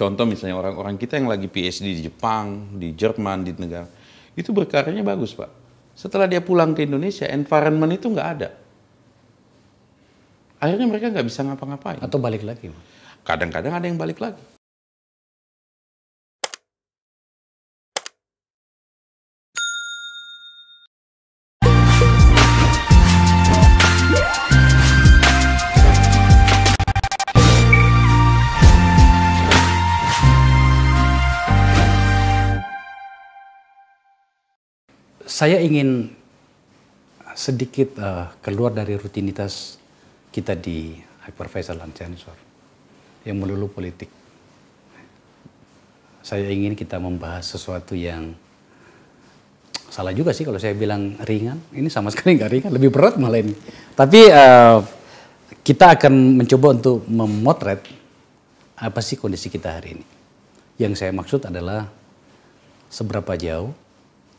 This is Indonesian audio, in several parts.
Contoh misalnya orang-orang kita yang lagi PhD di Jepang, di Jerman, di negara, itu berkaryanya bagus Pak. Setelah dia pulang ke Indonesia, environment itu nggak ada. Akhirnya mereka nggak bisa ngapa-ngapain. Atau balik lagi? Kadang-kadang ada yang balik lagi. saya ingin sedikit uh, keluar dari rutinitas kita di hypervisor dan sensor yang melulu politik. Saya ingin kita membahas sesuatu yang salah juga sih kalau saya bilang ringan. Ini sama sekali nggak ringan, lebih berat malah ini. Tapi uh, kita akan mencoba untuk memotret apa sih kondisi kita hari ini. Yang saya maksud adalah seberapa jauh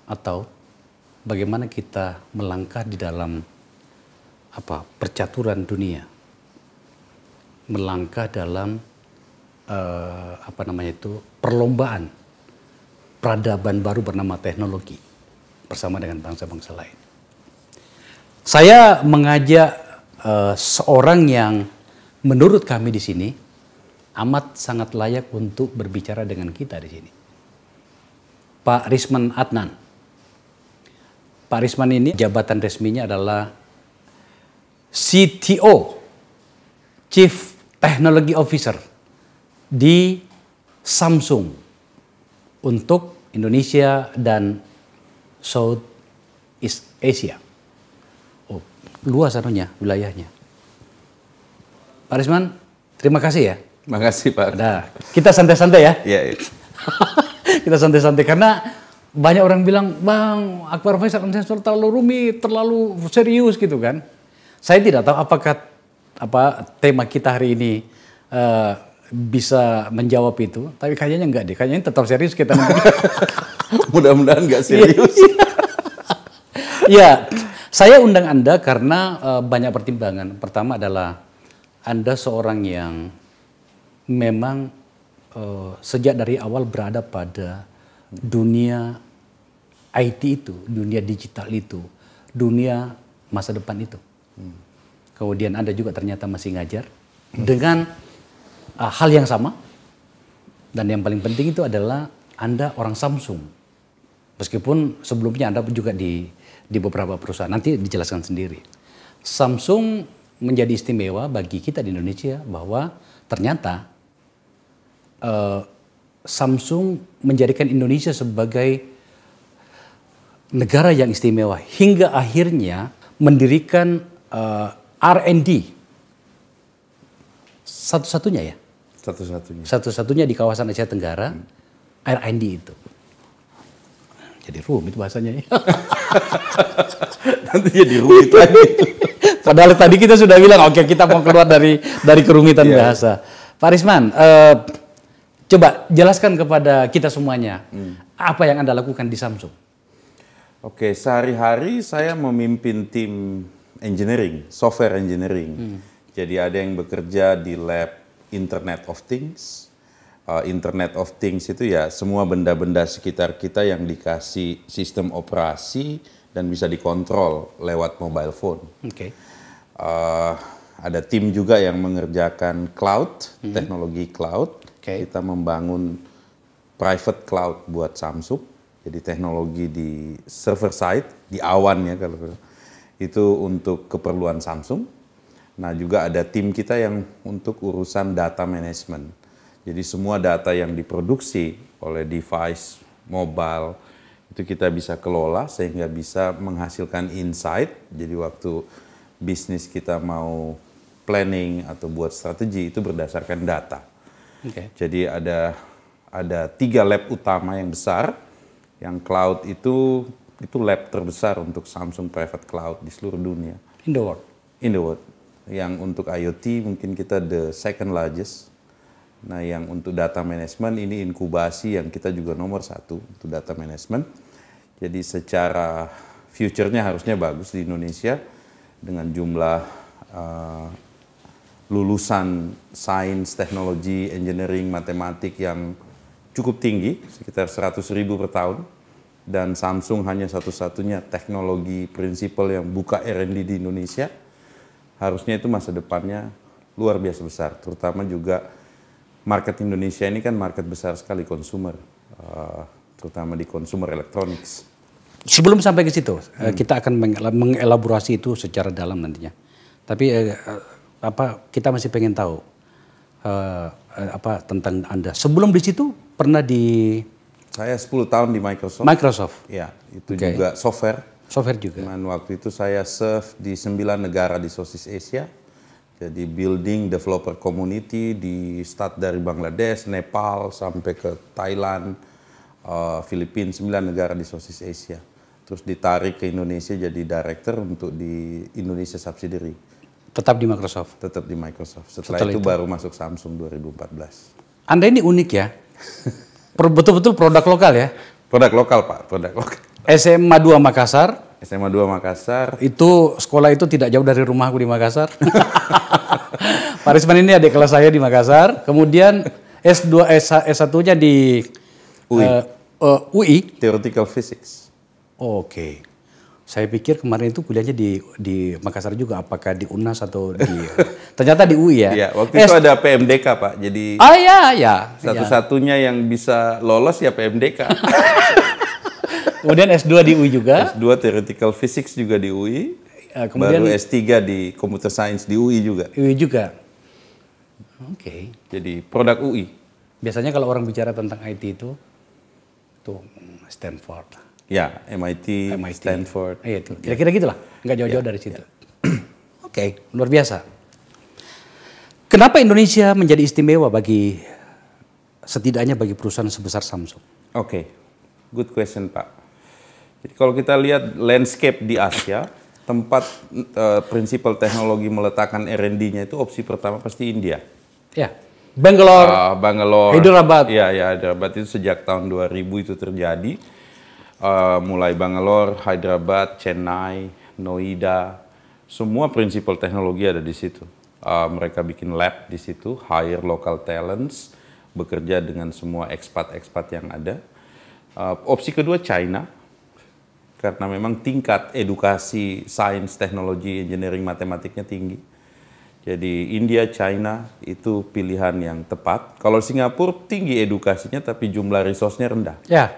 atau bagaimana kita melangkah di dalam apa percaturan dunia, melangkah dalam uh, apa namanya itu perlombaan peradaban baru bernama teknologi bersama dengan bangsa-bangsa lain. Saya mengajak uh, seorang yang menurut kami di sini amat sangat layak untuk berbicara dengan kita di sini. Pak Risman Adnan. Pak Risman ini jabatan resminya adalah CTO, Chief Technology Officer di Samsung untuk Indonesia dan South East Asia. Oh, luas anunya wilayahnya. Pak Risman, terima kasih ya. Terima kasih Pak. Nah, kita santai-santai ya. Iya. Yeah, yeah. kita santai-santai karena banyak orang bilang, Bang, Akbar Faisal sensor terlalu rumit, terlalu serius gitu kan. Saya tidak tahu apakah apa tema kita hari ini uh, bisa menjawab itu, tapi kayaknya enggak deh. Kayaknya tetap serius kita. Mudah-mudahan enggak iya, iya. serius. ya, saya undang Anda karena uh, banyak pertimbangan. Pertama adalah Anda seorang yang memang uh, sejak dari awal berada pada dunia IT itu, dunia digital itu, dunia masa depan itu. Hmm. Kemudian Anda juga ternyata masih ngajar hmm. dengan uh, hal yang sama. Dan yang paling penting itu adalah Anda orang Samsung. Meskipun sebelumnya Anda juga di di beberapa perusahaan, nanti dijelaskan sendiri. Samsung menjadi istimewa bagi kita di Indonesia bahwa ternyata uh, Samsung menjadikan Indonesia sebagai negara yang istimewa hingga akhirnya mendirikan uh, eh, R&D satu-satunya ya satu-satunya satu-satunya di kawasan Asia Tenggara hmm. R&D itu jadi rumit bahasanya ya nanti jadi rumit lagi padahal tadi kita sudah bilang oke okay, kita mau keluar dari dari kerumitan yeah. bahasa Pak Risman uh, Coba jelaskan kepada kita semuanya hmm. apa yang Anda lakukan di Samsung. Oke, sehari-hari saya memimpin tim engineering, software engineering. Hmm. Jadi ada yang bekerja di lab Internet of Things. Uh, Internet of Things itu ya semua benda-benda sekitar kita yang dikasih sistem operasi dan bisa dikontrol lewat mobile phone. Oke. Okay. Uh, eh, ada tim juga yang mengerjakan cloud, hmm. teknologi cloud Okay. Kita membangun private cloud buat Samsung. Jadi teknologi di server side, di awan ya kalau gitu. itu untuk keperluan Samsung. Nah juga ada tim kita yang untuk urusan data management. Jadi semua data yang diproduksi oleh device mobile itu kita bisa kelola sehingga bisa menghasilkan insight. Jadi waktu bisnis kita mau planning atau buat strategi itu berdasarkan data. Okay. Jadi ada ada tiga lab utama yang besar, yang cloud itu itu lab terbesar untuk Samsung Private Cloud di seluruh dunia. In the world. In the world. Yang untuk IoT mungkin kita the second largest. Nah yang untuk data management ini inkubasi yang kita juga nomor satu untuk data management. Jadi secara future-nya harusnya bagus di Indonesia dengan jumlah uh, lulusan sains, teknologi, engineering, matematik yang cukup tinggi, sekitar 100 ribu per tahun. Dan Samsung hanya satu-satunya teknologi prinsipal yang buka R&D di Indonesia. Harusnya itu masa depannya luar biasa besar, terutama juga market Indonesia ini kan market besar sekali konsumer eh, terutama di consumer electronics. Sebelum sampai ke situ, eh, hmm. kita akan mengelaborasi itu secara dalam nantinya. Tapi eh, apa kita masih pengen tahu uh, apa tentang Anda. Sebelum di situ pernah di saya 10 tahun di Microsoft. Microsoft. Ya, itu okay. juga software. Software juga. Dan waktu itu saya serve di sembilan negara di sosis Asia. Jadi building developer community di start dari Bangladesh, Nepal sampai ke Thailand, uh, Filipina, sembilan negara di sosis Asia. Terus ditarik ke Indonesia jadi director untuk di Indonesia subsidiary. Tetap di Microsoft. Tetap di Microsoft. Setelah, Setelah itu, itu baru masuk Samsung 2014. Anda ini unik ya. Betul-betul produk lokal ya. Produk lokal Pak, produk lokal. SMA 2 Makassar. SMA 2 Makassar. Itu sekolah itu tidak jauh dari rumahku di Makassar. Pak Risman ini adik kelas saya di Makassar. Kemudian S2 S1-nya di UI. Uh, eh, eh, uh, UI. Theoretical Physics. Oke. Okay. Saya pikir kemarin itu kuliahnya di di Makassar juga, apakah di UNAS atau di ternyata di UI ya. Iya, waktu eh, itu ada PMDK Pak, jadi ah ya ya satu-satunya ya. yang bisa lolos ya PMDK. Kemudian S2 di UI juga. S2 Theoretical Physics juga di UI. Eh, kemudian baru S3 di Computer Science di UI juga. UI juga. Oke. Okay. Jadi produk UI. Biasanya kalau orang bicara tentang IT itu tuh Stanford lah. Ya, MIT, MIT. Stanford. Iya, itu. Ya. Kira-kira gitulah, nggak ya. jauh-jauh ya. dari situ. Ya. Oke, okay. luar biasa. Kenapa Indonesia menjadi istimewa bagi setidaknya bagi perusahaan sebesar Samsung? Oke, okay. good question Pak. Jadi kalau kita lihat landscape di Asia, tempat uh, prinsipal teknologi meletakkan R&D-nya itu opsi pertama pasti India. Ya. Bangalore. Uh, Bangalore. Hyderabad. Iya, ya, Hyderabad itu sejak tahun 2000 itu terjadi uh, mulai Bangalore, Hyderabad, Chennai, Noida, semua prinsipal teknologi ada di situ. Uh, mereka bikin lab di situ, hire local talents, bekerja dengan semua ekspat-ekspat yang ada. Uh, opsi kedua China, karena memang tingkat edukasi sains, teknologi, engineering, matematiknya tinggi. Jadi India, China itu pilihan yang tepat. Kalau Singapura tinggi edukasinya tapi jumlah resource-nya rendah. Ya.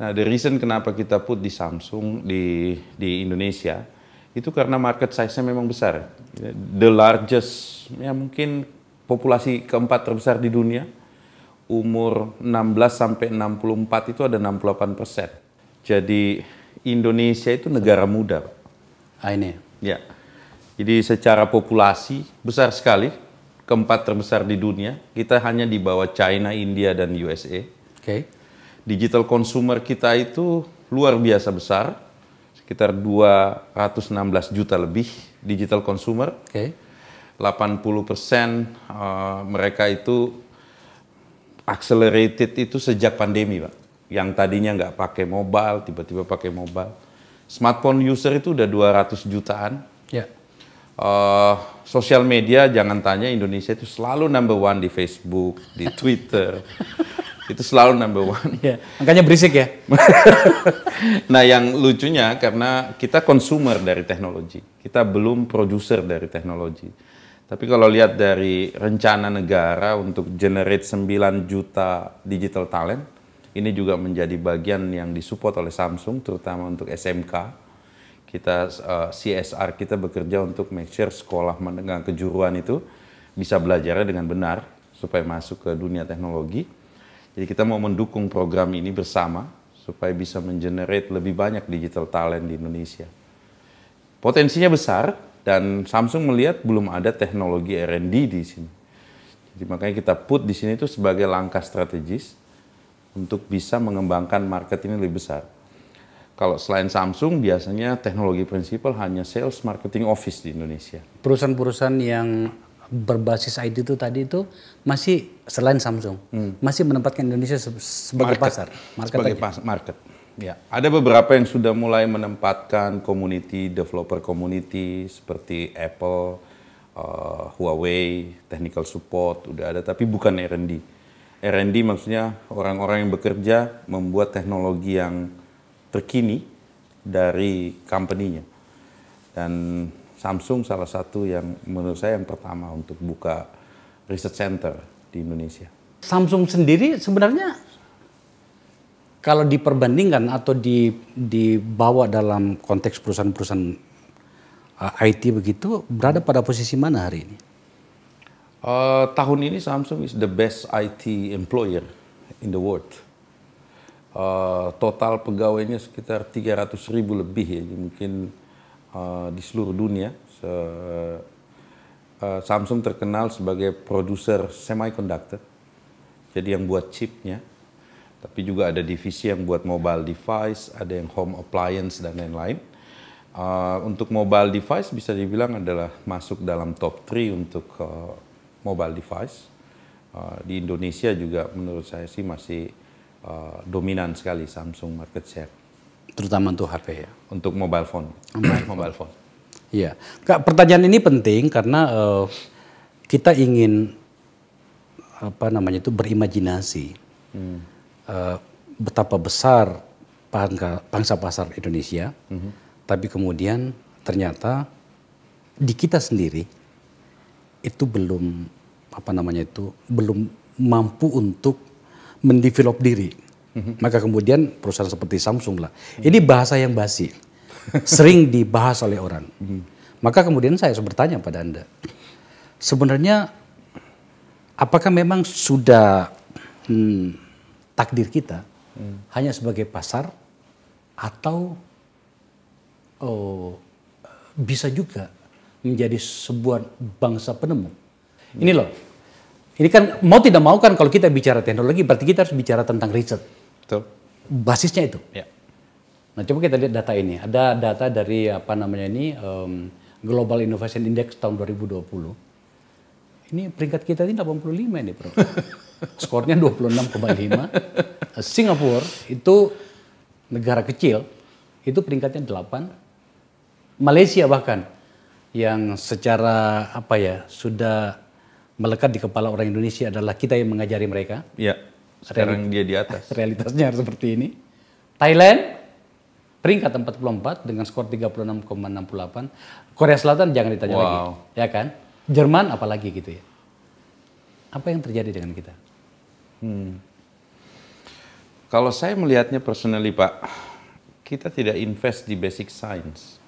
Nah, the reason kenapa kita put di Samsung di di Indonesia itu karena market size-nya memang besar. The largest ya mungkin populasi keempat terbesar di dunia umur 16 sampai 64 itu ada 68 persen. Jadi Indonesia itu negara muda. Ah ini. Ya? ya. Jadi secara populasi besar sekali, keempat terbesar di dunia. Kita hanya di bawah China, India dan USA. Oke. Okay digital consumer kita itu luar biasa besar, sekitar 216 juta lebih digital consumer. Okay. 80 persen eh, mereka itu accelerated itu sejak pandemi, Pak. Yang tadinya nggak pakai mobile, tiba-tiba pakai mobile. Smartphone user itu udah 200 jutaan. Yeah. Ya. Uh, sosial media jangan tanya Indonesia itu selalu number one di Facebook, di Twitter. itu selalu number one. Iya. makanya berisik ya. nah yang lucunya karena kita consumer dari teknologi, kita belum produser dari teknologi. Tapi kalau lihat dari rencana negara untuk generate 9 juta digital talent, ini juga menjadi bagian yang disupport oleh Samsung, terutama untuk SMK. Kita uh, eh, CSR kita bekerja untuk make sure sekolah menengah kejuruan itu bisa belajarnya dengan benar supaya masuk ke dunia teknologi jadi kita mau mendukung program ini bersama supaya bisa mengenerate lebih banyak digital talent di Indonesia. Potensinya besar dan Samsung melihat belum ada teknologi R&D di sini. Jadi makanya kita put di sini itu sebagai langkah strategis untuk bisa mengembangkan market ini lebih besar. Kalau selain Samsung, biasanya teknologi prinsipal hanya sales marketing office di Indonesia. Perusahaan-perusahaan yang berbasis ID itu tadi itu masih selain Samsung hmm. masih menempatkan Indonesia sebagai market. pasar market sebagai pasar pas market ya ada beberapa yang sudah mulai menempatkan community developer community seperti Apple uh, Huawei technical support udah ada tapi bukan R&D R&D maksudnya orang-orang yang bekerja membuat teknologi yang terkini dari company-nya dan Samsung salah satu yang menurut saya yang pertama untuk buka research center di Indonesia. Samsung sendiri sebenarnya kalau diperbandingkan atau di, dibawa dalam konteks perusahaan-perusahaan uh, IT begitu berada pada posisi mana hari ini? Uh, tahun ini Samsung is the best IT employer in the world. Uh, total pegawainya sekitar 300 ribu lebih ya, mungkin uh, di seluruh dunia. Se uh, Samsung terkenal sebagai produser semiconductor, jadi yang buat chipnya. Tapi juga ada divisi yang buat mobile device, ada yang home appliance dan lain-lain. Uh, untuk mobile device bisa dibilang adalah masuk dalam top 3 untuk uh, mobile device. Uh, di Indonesia juga menurut saya sih masih uh, dominan sekali Samsung market share. Terutama untuk HP ya? untuk mobile phone. mobile phone. Iya. Kak, pertanyaan ini penting karena uh, kita ingin apa namanya itu berimajinasi. Hmm. Uh, betapa besar pangsa, pangsa pasar Indonesia, hmm. tapi kemudian ternyata di kita sendiri itu belum apa namanya itu belum mampu untuk mendevelop diri maka kemudian perusahaan seperti Samsung lah. Ini bahasa yang basi. sering dibahas oleh orang. Maka kemudian saya harus bertanya pada Anda. Sebenarnya apakah memang sudah hmm, takdir kita hmm. hanya sebagai pasar atau oh, bisa juga menjadi sebuah bangsa penemu. Ini loh, ini kan mau tidak mau kan kalau kita bicara teknologi berarti kita harus bicara tentang riset. Betul. Basisnya itu. Ya. Nah, coba kita lihat data ini. Ada data dari apa namanya ini um, Global Innovation Index tahun 2020. Ini peringkat kita ini 85 ini, Bro. Skornya 26,5. Singapura itu negara kecil, itu peringkatnya 8. Malaysia bahkan yang secara apa ya, sudah melekat di kepala orang Indonesia adalah kita yang mengajari mereka. Ya sekarang dia di atas. Realitasnya harus seperti ini. Thailand peringkat 44 dengan skor 36,68. Korea Selatan jangan ditanya wow. lagi, ya kan? Jerman apalagi gitu ya. Apa yang terjadi dengan kita? Hmm. Kalau saya melihatnya personally Pak, kita tidak invest di basic science.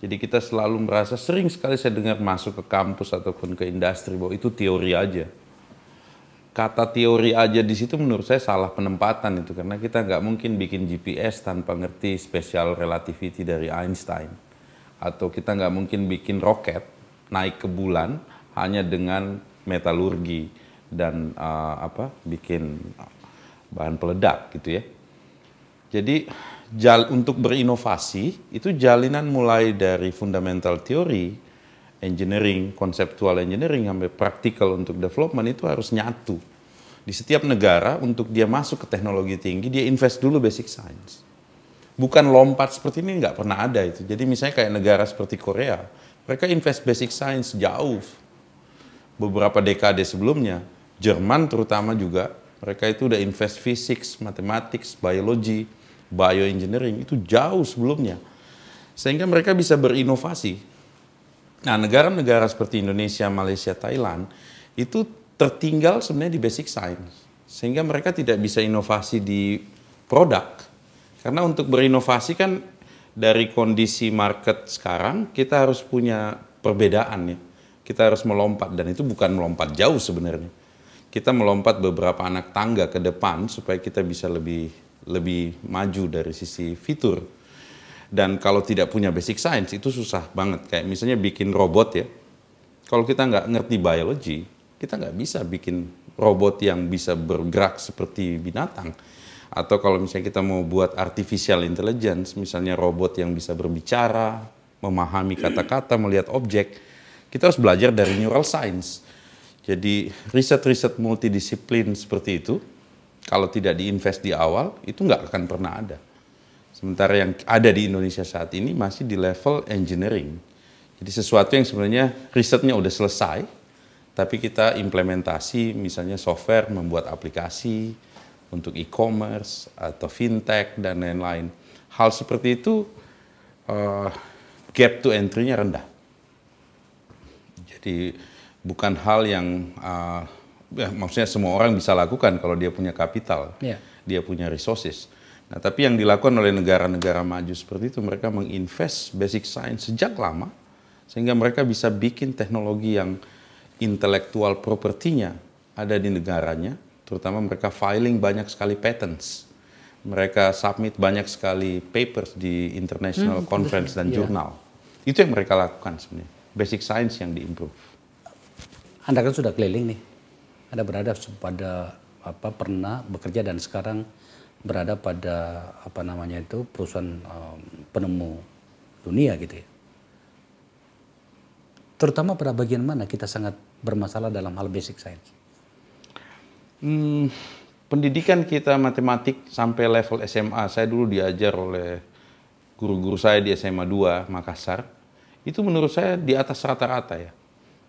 Jadi kita selalu merasa sering sekali saya dengar masuk ke kampus ataupun ke industri bahwa itu teori aja kata teori aja di situ menurut saya salah penempatan itu karena kita nggak mungkin bikin GPS tanpa ngerti special relativity dari Einstein atau kita nggak mungkin bikin roket naik ke bulan hanya dengan metalurgi dan uh, apa bikin bahan peledak gitu ya jadi jal, untuk berinovasi itu jalinan mulai dari fundamental teori engineering, konseptual engineering sampai praktikal untuk development itu harus nyatu. Di setiap negara untuk dia masuk ke teknologi tinggi dia invest dulu basic science. Bukan lompat seperti ini nggak pernah ada itu. Jadi misalnya kayak negara seperti Korea, mereka invest basic science jauh. Beberapa dekade sebelumnya, Jerman terutama juga, mereka itu udah invest fisik, matematik, biologi, bioengineering itu jauh sebelumnya. Sehingga mereka bisa berinovasi Nah, negara-negara seperti Indonesia, Malaysia, Thailand itu tertinggal sebenarnya di basic science. Sehingga mereka tidak bisa inovasi di produk. Karena untuk berinovasi kan dari kondisi market sekarang kita harus punya perbedaan ya. Kita harus melompat dan itu bukan melompat jauh sebenarnya. Kita melompat beberapa anak tangga ke depan supaya kita bisa lebih lebih maju dari sisi fitur. Dan kalau tidak punya basic science itu susah banget. Kayak misalnya bikin robot ya. Kalau kita nggak ngerti biologi, kita nggak bisa bikin robot yang bisa bergerak seperti binatang. Atau kalau misalnya kita mau buat artificial intelligence, misalnya robot yang bisa berbicara, memahami kata-kata, melihat objek, kita harus belajar dari neural science. Jadi riset-riset multidisiplin seperti itu, kalau tidak diinvest di awal, itu nggak akan pernah ada. Sementara yang ada di Indonesia saat ini masih di level engineering. Jadi sesuatu yang sebenarnya risetnya udah selesai, tapi kita implementasi misalnya software membuat aplikasi untuk e-commerce atau fintech dan lain-lain. Hal seperti itu uh, gap to entry-nya rendah. Jadi bukan hal yang uh, ya, maksudnya semua orang bisa lakukan kalau dia punya kapital, yeah. dia punya resources. Nah, tapi yang dilakukan oleh negara-negara maju seperti itu, mereka menginvest basic science sejak lama, sehingga mereka bisa bikin teknologi yang intelektual propertinya ada di negaranya, terutama mereka filing banyak sekali patents. Mereka submit banyak sekali papers di international hmm, conference dan iya. jurnal. Itu yang mereka lakukan sebenarnya. Basic science yang diimprove. Anda kan sudah keliling nih. Anda berada pada apa pernah bekerja dan sekarang berada pada apa namanya itu perusahaan um, penemu dunia gitu ya. Terutama pada bagian mana kita sangat bermasalah dalam hal basic science? Hmm, pendidikan kita matematik sampai level SMA, saya dulu diajar oleh guru-guru saya di SMA 2 Makassar, itu menurut saya di atas rata-rata ya.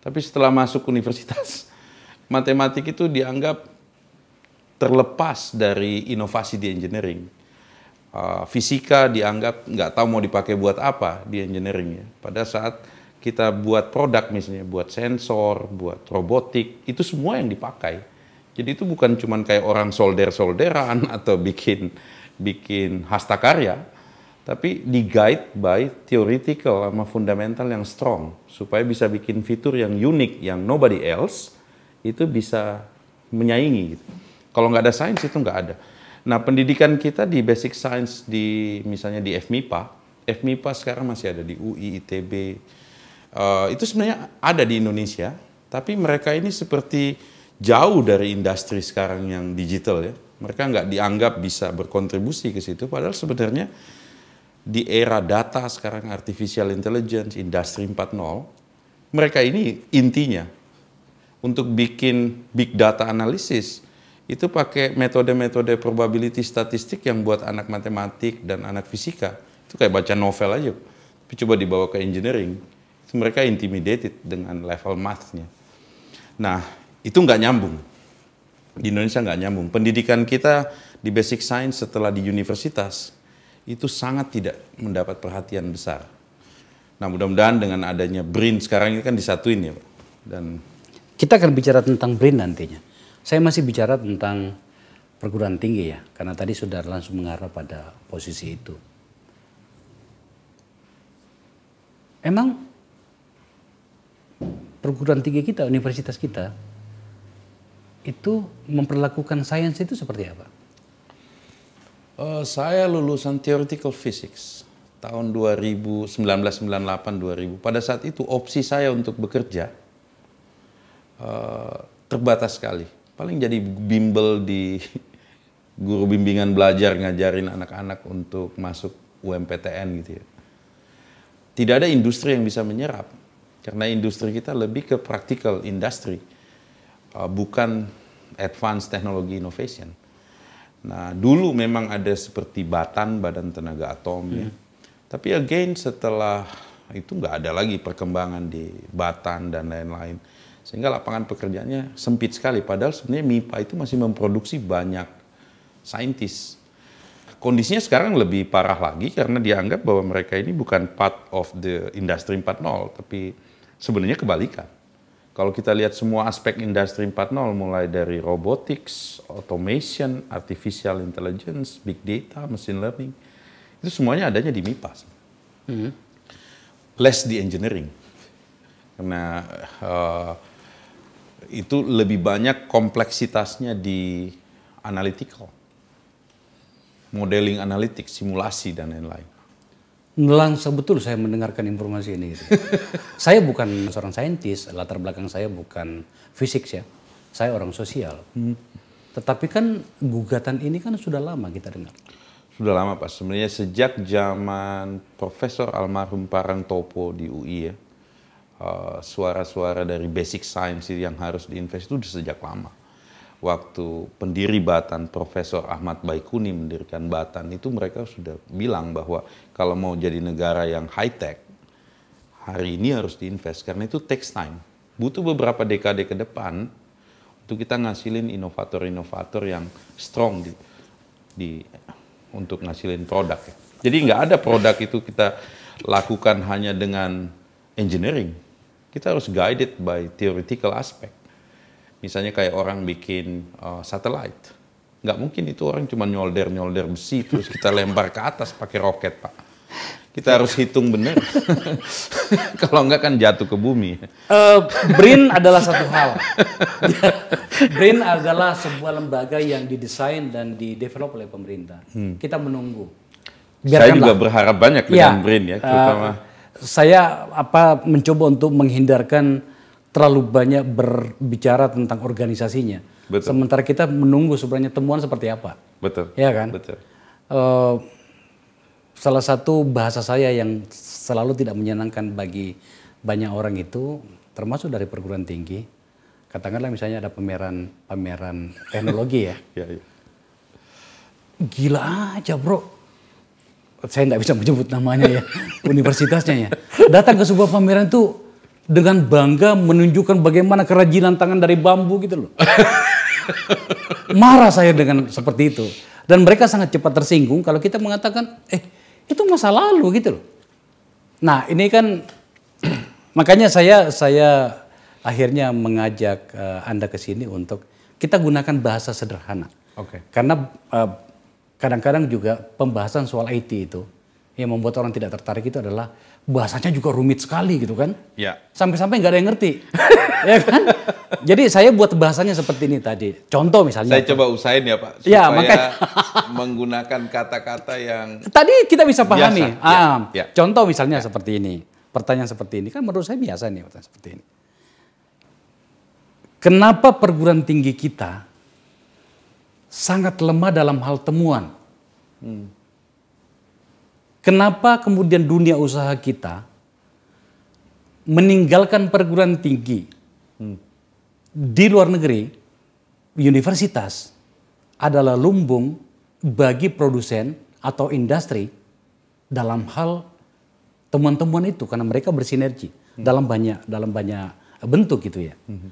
Tapi setelah masuk universitas, matematik itu dianggap terlepas dari inovasi di engineering. Uh, fisika dianggap nggak tahu mau dipakai buat apa di engineering ya. Pada saat kita buat produk misalnya, buat sensor, buat robotik, itu semua yang dipakai. Jadi itu bukan cuman kayak orang solder-solderan atau bikin bikin hasta karya, tapi di guide by theoretical sama fundamental yang strong supaya bisa bikin fitur yang unik yang nobody else itu bisa menyaingi gitu. Kalau nggak ada sains itu nggak ada. Nah pendidikan kita di basic science di misalnya di FMIPA, FMIPA sekarang masih ada di UI, ITB. Uh, eh, itu sebenarnya ada di Indonesia, tapi mereka ini seperti jauh dari industri sekarang yang digital ya. Mereka nggak dianggap bisa berkontribusi ke situ, padahal sebenarnya di era data sekarang artificial intelligence, industri 4.0, mereka ini intinya untuk bikin big data analysis, itu pakai metode-metode probability statistik yang buat anak matematik dan anak fisika. Itu kayak baca novel aja. Tapi coba dibawa ke engineering, itu mereka intimidated dengan level math-nya. Nah, itu nggak nyambung. Di Indonesia nggak nyambung. Pendidikan kita di basic science setelah di universitas, itu sangat tidak mendapat perhatian besar. Nah mudah-mudahan dengan adanya BRIN sekarang ini kan disatuin ya Pak. Dan kita akan bicara tentang BRIN nantinya. Saya masih bicara tentang perguruan tinggi ya, karena tadi sudah langsung mengarah pada posisi itu. Emang perguruan tinggi kita, universitas kita, itu memperlakukan sains itu seperti apa? Uh, saya lulusan theoretical physics tahun 2019 1998-2000. Pada saat itu opsi saya untuk bekerja uh, terbatas sekali paling jadi bimbel di guru bimbingan belajar ngajarin anak-anak untuk masuk UMPTN gitu ya. Tidak ada industri yang bisa menyerap karena industri kita lebih ke practical industry uh, bukan advanced technology innovation. Nah, dulu memang ada seperti Batan Badan Tenaga Atom ya. hmm. Tapi again setelah itu nggak ada lagi perkembangan di Batan dan lain-lain sehingga lapangan pekerjaannya sempit sekali. Padahal sebenarnya MIPA itu masih memproduksi banyak saintis. Kondisinya sekarang lebih parah lagi karena dianggap bahwa mereka ini bukan part of the industry 4.0, tapi sebenarnya kebalikan. Kalau kita lihat semua aspek industri 4.0 mulai dari robotics, automation, artificial intelligence, big data, machine learning, itu semuanya adanya di MIPA. Hmm. Less di engineering. Karena uh, itu lebih banyak kompleksitasnya di analytical. Modeling analitik, simulasi dan lain-lain. Langsung betul saya mendengarkan informasi ini. saya bukan seorang saintis, latar belakang saya bukan fisik ya. Saya orang sosial. Hmm. Tetapi kan gugatan ini kan sudah lama kita dengar. Sudah lama Pak, sebenarnya sejak zaman Profesor Almarhum Parang Topo di UI ya Eh, suara-suara uh, dari basic science yang harus diinvest itu sejak lama. Waktu pendiri Batan, Profesor Ahmad Baikuni mendirikan Batan itu mereka sudah bilang bahwa kalau mau jadi negara yang high tech, hari ini harus diinvest karena itu takes time. Butuh beberapa dekade ke depan untuk kita ngasilin inovator-inovator yang strong di, di untuk ngasilin produk. Ya. Jadi nggak ada produk itu kita lakukan hanya dengan engineering kita harus guided by theoretical aspect. Misalnya kayak orang bikin uh, satelit. Nggak mungkin itu orang cuma nyolder-nyolder besi terus kita lempar ke atas pakai roket, Pak. Kita harus hitung benar. Kalau enggak kan jatuh ke bumi. Uh, BRIN adalah satu hal. BRIN adalah sebuah lembaga yang didesain dan didevelop oleh pemerintah. Hmm. Kita menunggu. Biarkan Saya juga berharap banyak iya. dengan ya, BRIN ya, terutama uh, saya apa mencoba untuk menghindarkan terlalu banyak berbicara tentang organisasinya. Betul. Sementara kita menunggu sebenarnya temuan seperti apa. Betul. Ya kan. Betul. Uh, salah satu bahasa saya yang selalu tidak menyenangkan bagi banyak orang itu, termasuk dari perguruan tinggi, katakanlah misalnya ada pameran pameran teknologi ya. Ya, ya. Gila aja bro saya nggak bisa menyebut namanya ya, universitasnya ya. Datang ke sebuah pameran itu dengan bangga menunjukkan bagaimana kerajinan tangan dari bambu gitu loh. Marah saya dengan seperti itu. Dan mereka sangat cepat tersinggung kalau kita mengatakan, eh itu masa lalu gitu loh. Nah ini kan makanya saya saya akhirnya mengajak uh, anda ke sini untuk kita gunakan bahasa sederhana. Oke. Okay. Karena uh, kadang-kadang juga pembahasan soal IT itu yang membuat orang tidak tertarik itu adalah bahasanya juga rumit sekali gitu kan. Ya. Sampai-sampai nggak ada yang ngerti. ya kan? Jadi saya buat bahasanya seperti ini tadi. Contoh misalnya. Saya coba usahain ya Pak. Ya, supaya ya, makanya. menggunakan kata-kata yang. Tadi kita bisa pahami. Ah, ya, Ah, ya. Contoh misalnya ya. seperti ini. Pertanyaan seperti ini. Kan menurut saya biasa nih pertanyaan seperti ini. Kenapa perguruan tinggi kita sangat lemah dalam hal temuan. Hmm. Kenapa kemudian dunia usaha kita meninggalkan perguruan tinggi hmm. di luar negeri, universitas adalah lumbung bagi produsen atau industri dalam hal temuan-temuan itu karena mereka bersinergi hmm. dalam banyak dalam banyak bentuk gitu ya. Hmm.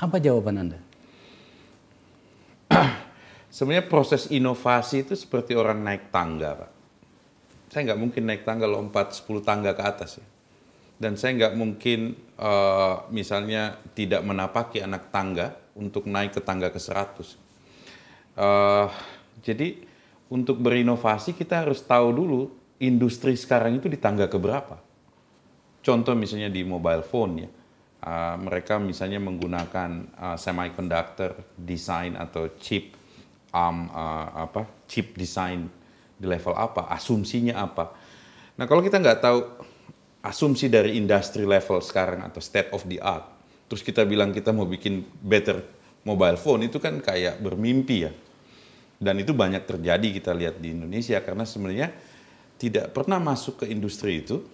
Apa jawaban Anda? Sebenarnya proses inovasi itu seperti orang naik tangga, Pak. Saya nggak mungkin naik tangga lompat 10 tangga ke atas ya. Dan saya nggak mungkin uh, misalnya tidak menapaki anak tangga untuk naik ke tangga ke 100. Uh, eh, jadi untuk berinovasi kita harus tahu dulu industri sekarang itu di tangga ke berapa Contoh misalnya di mobile phone ya. Uh, mereka misalnya menggunakan uh, semiconductor design atau chip um, uh, apa chip design di level apa, asumsinya apa. Nah, kalau kita nggak tahu asumsi dari industri level sekarang atau state of the art, terus kita bilang kita mau bikin better mobile phone itu kan kayak bermimpi ya. Dan itu banyak terjadi kita lihat di Indonesia karena sebenarnya tidak pernah masuk ke industri itu,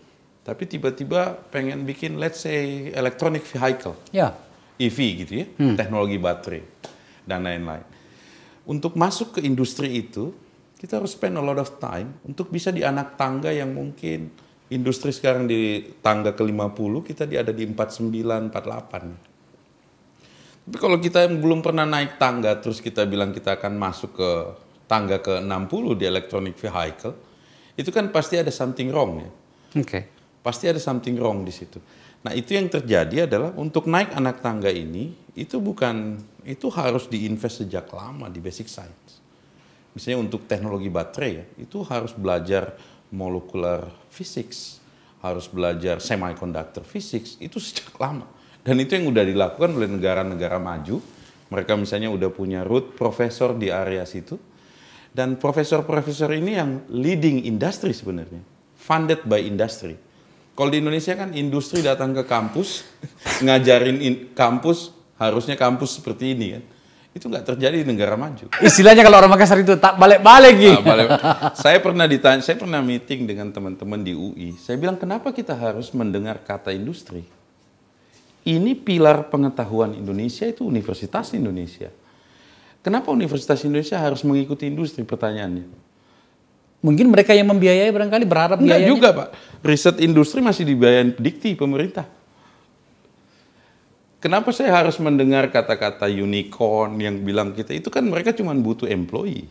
tapi tiba-tiba pengen bikin let's say electronic vehicle. Ya. EV gitu ya, hmm. teknologi baterai dan lain-lain untuk masuk ke industri itu kita harus spend a lot of time untuk bisa di anak tangga yang mungkin industri sekarang di tangga ke-50 kita di ada di 49 48. Tapi kalau kita yang belum pernah naik tangga terus kita bilang kita akan masuk ke tangga ke-60 di electronic vehicle, itu kan pasti ada something wrong ya. Oke. Okay. Pasti ada something wrong di situ. Nah, itu yang terjadi adalah untuk naik anak tangga ini itu bukan itu harus diinvest sejak lama di basic science. Misalnya untuk teknologi baterai ya, itu harus belajar molecular physics, harus belajar semiconductor physics itu sejak lama. Dan itu yang udah dilakukan oleh negara-negara maju. Mereka misalnya udah punya root profesor di area situ. Dan profesor-profesor ini yang leading industry sebenarnya, funded by industry kalau di Indonesia kan industri datang ke kampus, ngajarin in, kampus, harusnya kampus seperti ini kan. Itu nggak terjadi di negara maju. Istilahnya kalau orang Makassar itu tak balik-balik gitu. balik. saya pernah ditanya, saya pernah meeting dengan teman-teman di UI. Saya bilang kenapa kita harus mendengar kata industri? Ini pilar pengetahuan Indonesia itu Universitas Indonesia. Kenapa Universitas Indonesia harus mengikuti industri pertanyaannya? Mungkin mereka yang membiayai barangkali berharap Enggak juga, Pak. Riset industri masih dibiayain dikti pemerintah. Kenapa saya harus mendengar kata-kata unicorn yang bilang kita itu kan mereka cuma butuh employee.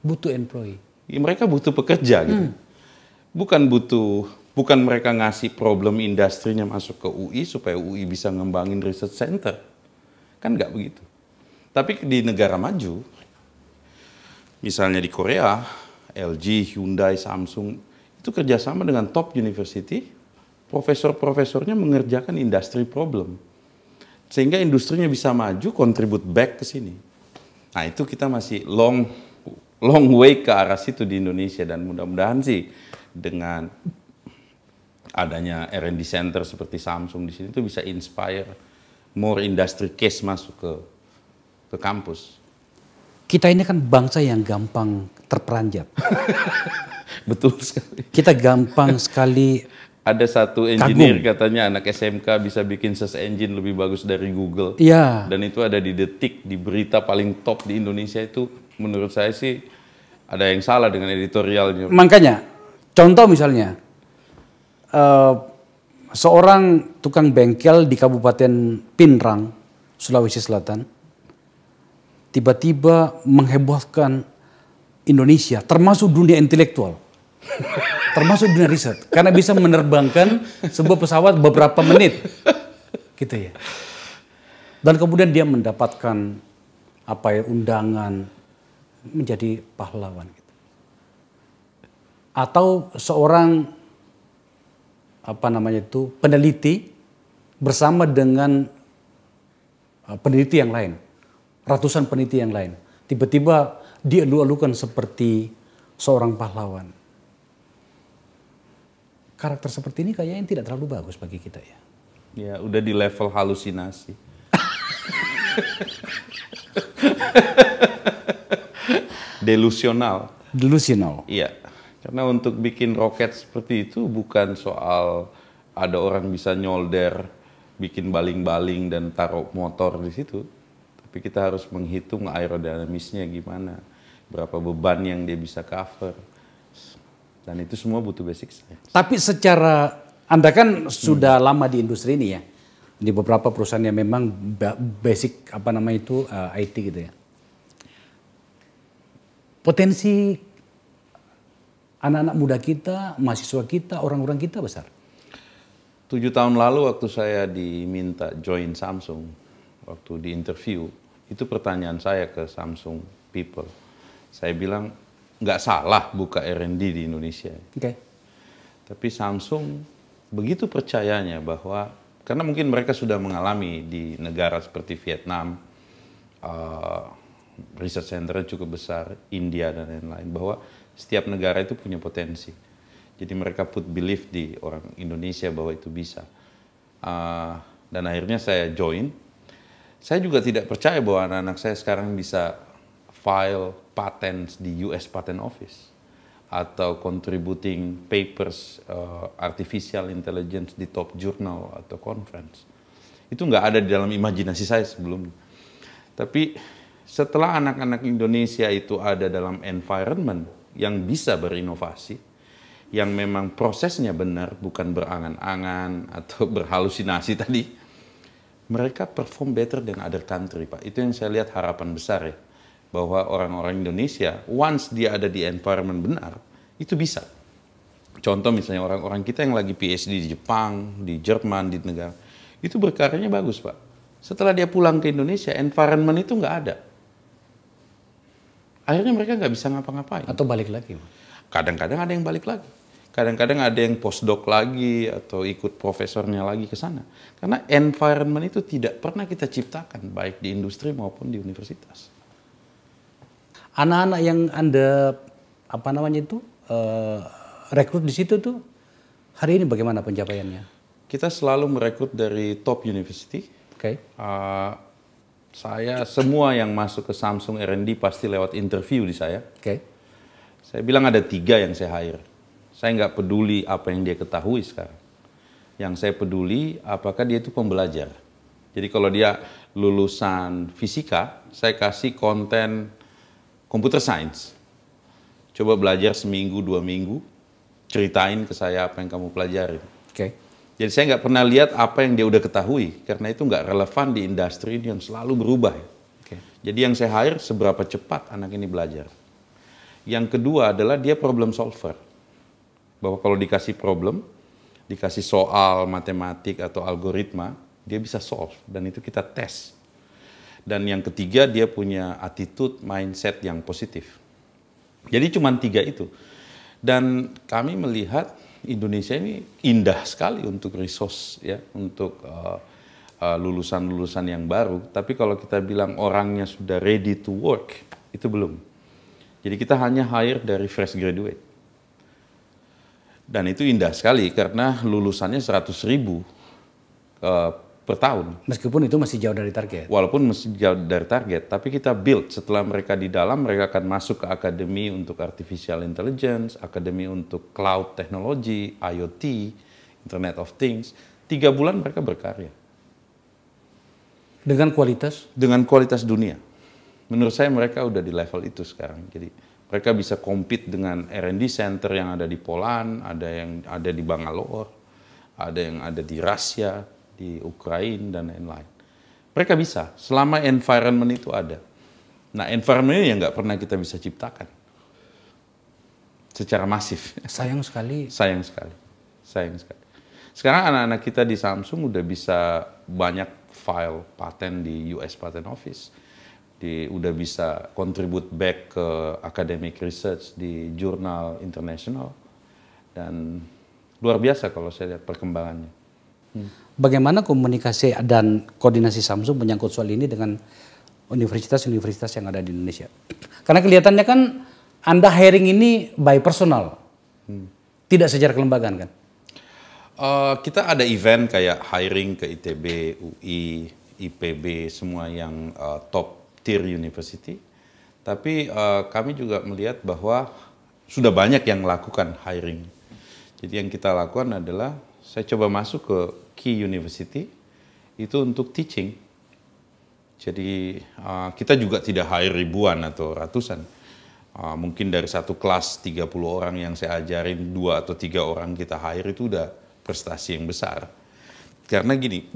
Butuh employee. Ya, mereka butuh pekerja gitu. Hmm. Bukan butuh bukan mereka ngasih problem industrinya masuk ke UI supaya UI bisa ngembangin riset center. Kan nggak begitu. Tapi di negara maju, misalnya di Korea, LG, Hyundai, Samsung itu kerjasama dengan top university, profesor-profesornya mengerjakan industri problem sehingga industrinya bisa maju, contribute back ke sini. Nah itu kita masih long long way ke arah situ di Indonesia dan mudah-mudahan sih dengan adanya R&D center seperti Samsung di sini itu bisa inspire more industry case masuk ke ke kampus. Kita ini kan bangsa yang gampang terperanjat. Betul sekali. Kita gampang sekali ada satu engineer Kagum. katanya anak SMK bisa bikin search engine lebih bagus dari Google. Iya. Dan itu ada di detik di berita paling top di Indonesia itu menurut saya sih ada yang salah dengan editorialnya. Makanya contoh misalnya uh, seorang tukang bengkel di Kabupaten Pinrang, Sulawesi Selatan tiba-tiba menghebohkan Indonesia, termasuk dunia intelektual, termasuk dunia riset, karena bisa menerbangkan sebuah pesawat beberapa menit, gitu ya. Dan kemudian dia mendapatkan apa ya undangan menjadi pahlawan. Gitu. Atau seorang apa namanya itu peneliti bersama dengan eh, peneliti yang lain, ratusan peneliti yang lain, tiba-tiba dia lukan seperti seorang pahlawan. Karakter seperti ini kayaknya yang tidak terlalu bagus bagi kita ya. Ya, udah di level halusinasi. Delusional. Delusional. Iya. Karena untuk bikin roket seperti itu bukan soal ada orang bisa nyolder, bikin baling-baling dan taruh motor di situ. Tapi kita harus menghitung aerodinamisnya gimana berapa beban yang dia bisa cover. Dan itu semua butuh basic science. Tapi secara Anda kan sudah hmm. lama di industri ini ya. Di beberapa perusahaan yang memang basic apa nama itu uh, eh, IT gitu ya. Potensi anak-anak muda kita, mahasiswa kita, orang-orang kita besar. Tujuh tahun lalu waktu saya diminta join Samsung, waktu di interview, itu pertanyaan saya ke Samsung people saya bilang nggak salah buka R&D di Indonesia. Oke. Okay. Tapi Samsung begitu percayanya bahwa karena mungkin mereka sudah mengalami di negara seperti Vietnam, uh, research center cukup besar, India dan lain-lain bahwa setiap negara itu punya potensi. Jadi mereka put belief di orang Indonesia bahwa itu bisa. Uh, dan akhirnya saya join. Saya juga tidak percaya bahwa anak-anak saya sekarang bisa file patents di US Patent Office atau contributing papers uh, artificial intelligence di top journal atau conference itu nggak ada di dalam imajinasi saya sebelumnya tapi setelah anak-anak Indonesia itu ada dalam environment yang bisa berinovasi yang memang prosesnya benar bukan berangan-angan atau berhalusinasi tadi mereka perform better than other country pak itu yang saya lihat harapan besar ya bahwa orang-orang Indonesia once dia ada di environment benar itu bisa. Contoh misalnya orang-orang kita yang lagi PhD di Jepang, di Jerman, di negara itu berkaryanya bagus pak. Setelah dia pulang ke Indonesia environment itu nggak ada. Akhirnya mereka nggak bisa ngapa-ngapain. Atau balik lagi. Kadang-kadang ada yang balik lagi. Kadang-kadang ada yang postdoc lagi atau ikut profesornya lagi ke sana. Karena environment itu tidak pernah kita ciptakan baik di industri maupun di universitas anak-anak yang anda apa namanya itu uh, rekrut di situ tuh hari ini bagaimana pencapaiannya? Kita selalu merekrut dari top university. Oke. Okay. Uh, eh, saya semua yang masuk ke Samsung R&D pasti lewat interview di saya. Oke. Okay. Saya bilang ada tiga yang saya hire. Saya nggak peduli apa yang dia ketahui sekarang. Yang saya peduli apakah dia itu pembelajar. Jadi kalau dia lulusan fisika, saya kasih konten computer science. Coba belajar seminggu, dua minggu, ceritain ke saya apa yang kamu pelajari. Oke. Okay. Jadi saya nggak pernah lihat apa yang dia udah ketahui, karena itu nggak relevan di industri ini yang selalu berubah. Okay. Jadi yang saya hire seberapa cepat anak ini belajar. Yang kedua adalah dia problem solver. Bahwa kalau dikasih problem, dikasih soal matematik atau algoritma, dia bisa solve dan itu kita tes dan yang ketiga dia punya attitude, mindset yang positif. Jadi cuma tiga itu. Dan kami melihat Indonesia ini indah sekali untuk resource ya, untuk eh, eh, lulusan-lulusan uh, uh, yang baru. Tapi kalau kita bilang orangnya sudah ready to work, itu belum. Jadi kita hanya hire dari fresh graduate. Dan itu indah sekali karena lulusannya 100 ribu. Uh, per tahun. Meskipun itu masih jauh dari target. Walaupun masih jauh dari target, tapi kita build setelah mereka di dalam mereka akan masuk ke akademi untuk artificial intelligence, akademi untuk cloud technology, IoT, Internet of Things. Tiga bulan mereka berkarya. Dengan kualitas? Dengan kualitas dunia. Menurut saya mereka udah di level itu sekarang. Jadi mereka bisa compete dengan R&D center yang ada di Poland, ada yang ada di Bangalore, ada yang ada di Rusia di Ukraina dan lain-lain. Mereka bisa, selama environment itu ada. Nah, environment yang nggak pernah kita bisa ciptakan secara masif. Sayang sekali. Sayang sekali. Sayang sekali. Sekarang anak-anak kita di Samsung udah bisa banyak file patent di US Patent Office. Di, udah bisa contribute back ke academic research di jurnal internasional. Dan luar biasa kalau saya lihat perkembangannya. Hmm bagaimana komunikasi dan koordinasi Samsung menyangkut soal ini dengan universitas-universitas yang ada di Indonesia. Karena kelihatannya kan Anda hiring ini by personal, hmm. tidak secara kelembagaan kan? Uh, kita ada event kayak hiring ke ITB, UI, IPB, semua yang uh, top tier university. Tapi uh, kami juga melihat bahwa sudah banyak yang melakukan hiring. Jadi yang kita lakukan adalah saya coba masuk ke key university itu untuk teaching. Jadi uh, kita juga tidak hire ribuan atau ratusan. Uh, mungkin dari satu kelas 30 orang yang saya ajarin, dua atau tiga orang kita hire itu udah prestasi yang besar. Karena gini,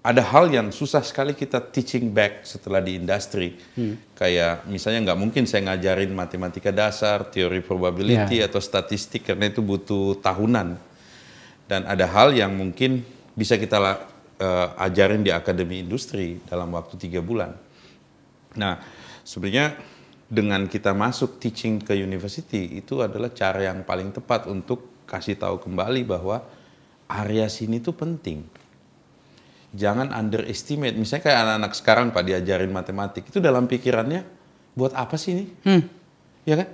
ada hal yang susah sekali kita teaching back setelah di industri. Hmm. Kayak misalnya nggak mungkin saya ngajarin matematika dasar, teori probability yeah. atau statistik karena itu butuh tahunan dan ada hal yang mungkin bisa kita uh, ajarin di akademi industri dalam waktu tiga bulan. Nah, sebenarnya dengan kita masuk teaching ke university itu adalah cara yang paling tepat untuk kasih tahu kembali bahwa area sini itu penting. Jangan underestimate. Misalnya kayak anak-anak sekarang Pak diajarin matematik, itu dalam pikirannya buat apa sih ini? Hmm. Ya kan?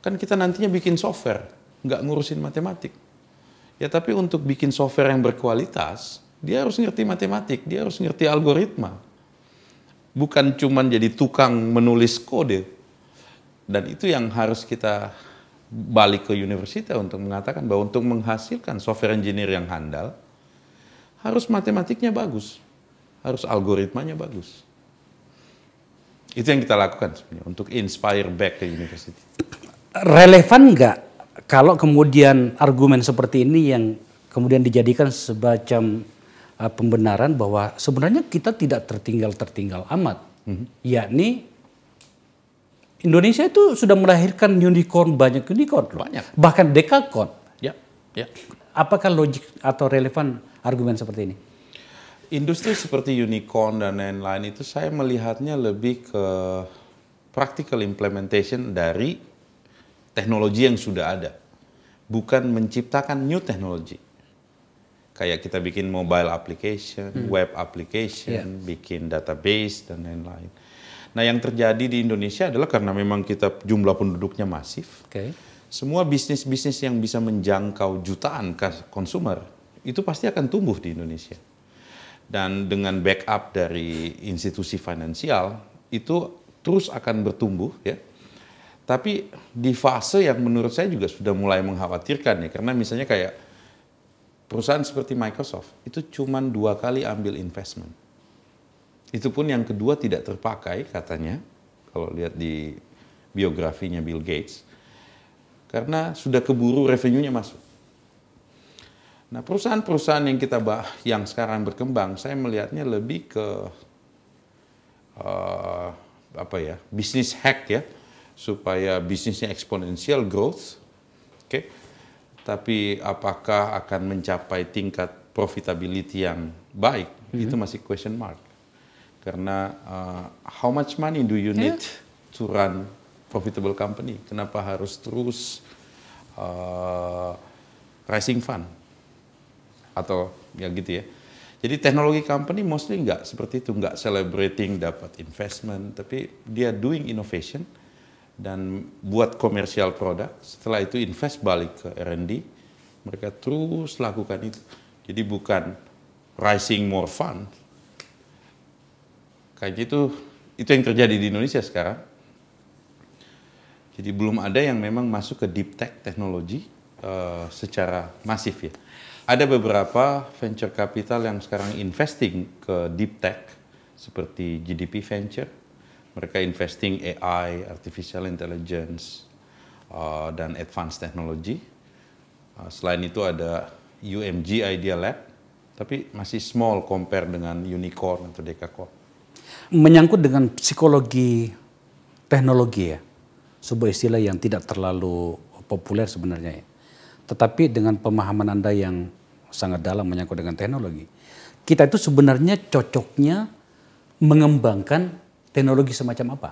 Kan kita nantinya bikin software, nggak ngurusin matematik Ya tapi untuk bikin software yang berkualitas, dia harus ngerti matematik, dia harus ngerti algoritma. Bukan cuman jadi tukang menulis kode. Dan itu yang harus kita balik ke universitas untuk mengatakan bahwa untuk menghasilkan software engineer yang handal, harus matematiknya bagus, harus algoritmanya bagus. Itu yang kita lakukan sebenarnya untuk inspire back ke universitas. Relevan nggak kalau kemudian argumen seperti ini yang kemudian dijadikan sebacam uh, pembenaran bahwa sebenarnya kita tidak tertinggal-tertinggal amat. Mm-hmm. Yakni Indonesia itu sudah melahirkan unicorn banyak unicorn loh. Banyak. Bahkan dekakon. Ya. ya. Apakah logik atau relevan argumen seperti ini? Industri seperti unicorn dan lain-lain itu saya melihatnya lebih ke practical implementation dari teknologi yang sudah ada, bukan menciptakan new technology. Kayak kita bikin mobile application, hmm. web application, yeah. bikin database dan lain-lain. Nah, yang terjadi di Indonesia adalah karena memang kita jumlah penduduknya masif. Okay. Semua bisnis-bisnis yang bisa menjangkau jutaan konsumer itu pasti akan tumbuh di Indonesia. Dan dengan backup dari institusi finansial itu terus akan bertumbuh ya. Tapi di fase yang menurut saya juga sudah mulai mengkhawatirkan ya, karena misalnya kayak perusahaan seperti Microsoft itu cuma dua kali ambil investment. Itu pun yang kedua tidak terpakai katanya, kalau lihat di biografinya Bill Gates, karena sudah keburu revenue-nya masuk. Nah perusahaan-perusahaan yang kita bah yang sekarang berkembang, saya melihatnya lebih ke uh, apa ya bisnis hack ya supaya bisnisnya eksponensial growth, oke? Okay? Tapi apakah akan mencapai tingkat profitability yang baik? Mm -hmm. Itu masih question mark. Karena uh, how much money do you iya. need yeah. to run profitable company? Kenapa harus terus uh, rising fund atau ya gitu ya? Jadi teknologi company mostly nggak seperti itu, nggak celebrating dapat investment, tapi dia doing innovation dan buat komersial produk. Setelah itu invest balik ke R&D. Mereka terus lakukan itu. Jadi bukan rising more fun. Kayak gitu, itu yang terjadi di Indonesia sekarang. Jadi belum ada yang memang masuk ke deep tech teknologi uh, secara masif ya. Ada beberapa venture capital yang sekarang investing ke deep tech seperti GDP Venture, mereka investing AI, artificial intelligence, uh, dan advanced technology. Uh, selain itu ada UMG Idea Lab, tapi masih small compare dengan unicorn atau dekakor. Menyangkut dengan psikologi teknologi ya, sebuah istilah yang tidak terlalu populer sebenarnya ya. Tetapi dengan pemahaman Anda yang sangat dalam menyangkut dengan teknologi, kita itu sebenarnya cocoknya mengembangkan teknologi semacam apa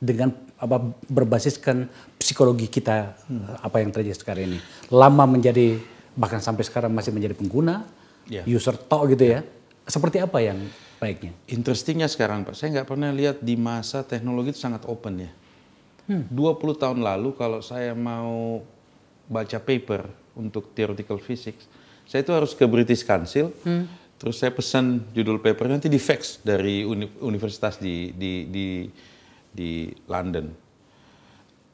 dengan apa berbasiskan psikologi kita hmm. apa yang terjadi sekarang ini lama menjadi bahkan sampai sekarang masih menjadi pengguna yeah. user tau gitu yeah. ya seperti apa yang baiknya interestingnya sekarang pak saya nggak pernah lihat di masa teknologi itu sangat open ya hmm. 20 tahun lalu kalau saya mau baca paper untuk theoretical physics saya itu harus ke British Council hmm Terus saya pesan judul paper nanti di fax dari uni universitas di di di di London